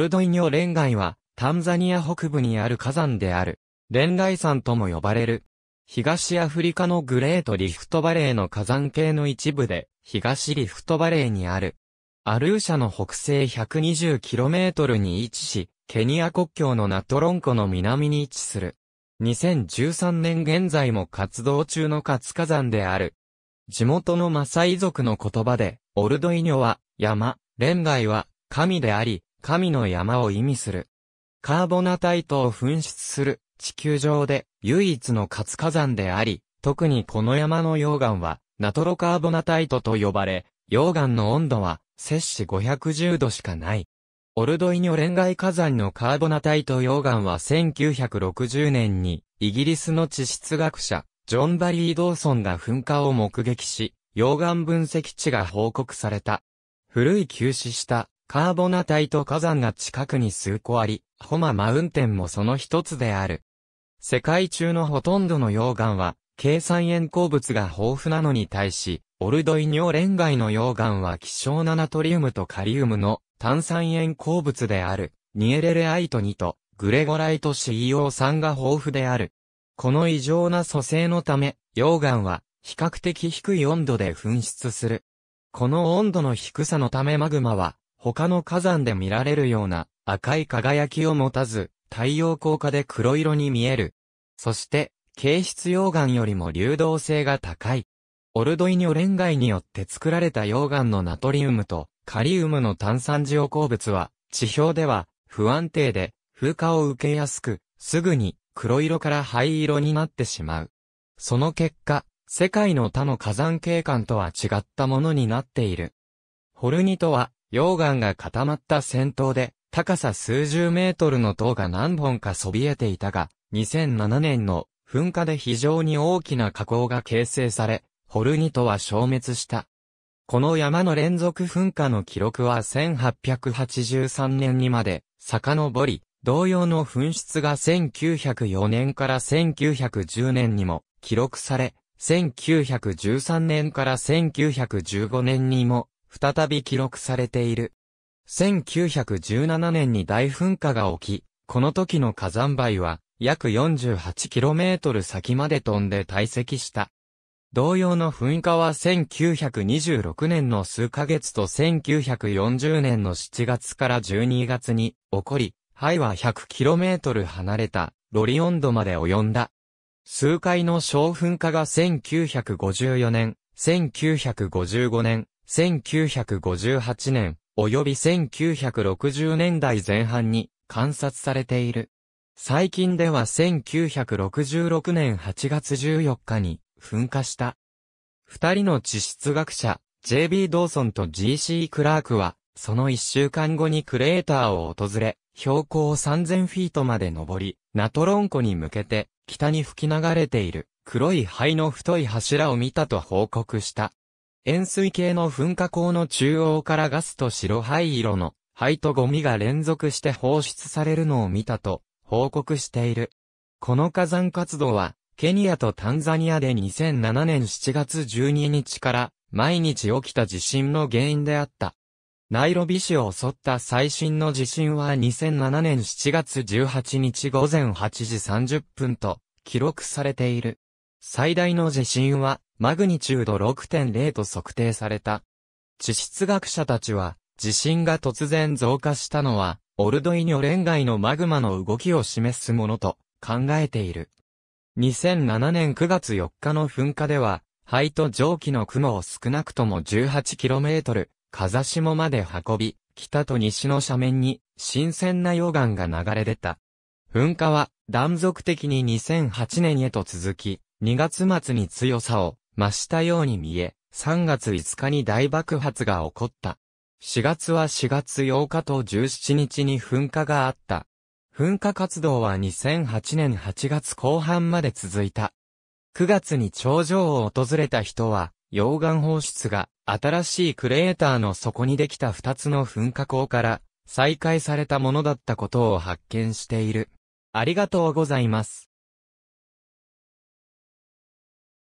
ルドイニョ連外は、タンザニア北部にある火山である。連外山とも呼ばれる。東アフリカのグレートリフトバレーの火山系の一部で、東リフトバレーにある。アルーシャの北西 120km に位置し、ケニア国境のナトロン湖の南に位置する。2013年現在も活動中の活火山である。地元のマサイ族の言葉で、オルドイニョは山、レンガイは神であり、神の山を意味する。カーボナタイトを噴出する、地球上で唯一の活火山であり、特にこの山の溶岩は、ナトロカーボナタイトと呼ばれ、溶岩の温度は、摂氏510度しかない。オルドイニョレガ外火山のカーボナタイト溶岩は1960年に、イギリスの地質学者、ジョン・バリー・ドーソンが噴火を目撃し、溶岩分析地が報告された。古い休止したカーボナ帯と火山が近くに数個あり、ホママウンテンもその一つである。世界中のほとんどの溶岩は、計算塩鉱物が豊富なのに対し、オルドイニョレンガイの溶岩は希少なナトリウムとカリウムの炭酸塩鉱物である、ニエレレアイト2とグレゴライト CO3 が豊富である。この異常な蘇生のため、溶岩は比較的低い温度で噴出する。この温度の低さのためマグマは他の火山で見られるような赤い輝きを持たず、太陽光化で黒色に見える。そして、形質溶岩よりも流動性が高い。オルドイニョレンガイによって作られた溶岩のナトリウムとカリウムの炭酸塩鉱物は、地表では不安定で風化を受けやすく、すぐに黒色から灰色になってしまう。その結果、世界の他の火山景観とは違ったものになっている。ホルニトは溶岩が固まった戦闘で、高さ数十メートルの塔が何本かそびえていたが、2007年の噴火で非常に大きな火口が形成され、ホルニトは消滅した。この山の連続噴火の記録は1883年にまで遡り、同様の噴出が1904年から1910年にも記録され、1913年から1915年にも再び記録されている。1917年に大噴火が起き、この時の火山灰は約 48km 先まで飛んで堆積した。同様の噴火は1926年の数ヶ月と1940年の7月から12月に起こり、灰は 100km 離れたロリオンドまで及んだ。数回の小噴火が1954年、1955年、1958年、及び1960年代前半に観察されている。最近では1966年8月14日に噴火した。二人の地質学者、J.B. ドーソンと G.C. クラークは、その一週間後にクレーターを訪れ、標高3000フィートまで登り、ナトロン湖に向けて、北に吹き流れている、黒い灰の太い柱を見たと報告した。円錐形の噴火口の中央からガスと白灰色の灰とゴミが連続して放出されるのを見たと報告している。この火山活動は、ケニアとタンザニアで2007年7月12日から毎日起きた地震の原因であった。ナイロビ市を襲った最新の地震は2007年7月18日午前8時30分と記録されている。最大の地震はマグニチュード6.0と測定された。地質学者たちは、地震が突然増加したのは、オルドイニョレン街のマグマの動きを示すものと考えている。2007年9月4日の噴火では、灰と蒸気の雲を少なくとも 18km、風下まで運び、北と西の斜面に新鮮な溶岩が流れ出た。噴火は断続的に2008年へと続き、2月末に強さを増したように見え、3月5日に大爆発が起こった。4月は4月8日と17日に噴火があった。噴火活動は2008年8月後半まで続いた。9月に頂上を訪れた人は、溶岩放出が新しいクレーターの底にできた2つの噴火口から再開されたものだったことを発見している。ありがとうございます。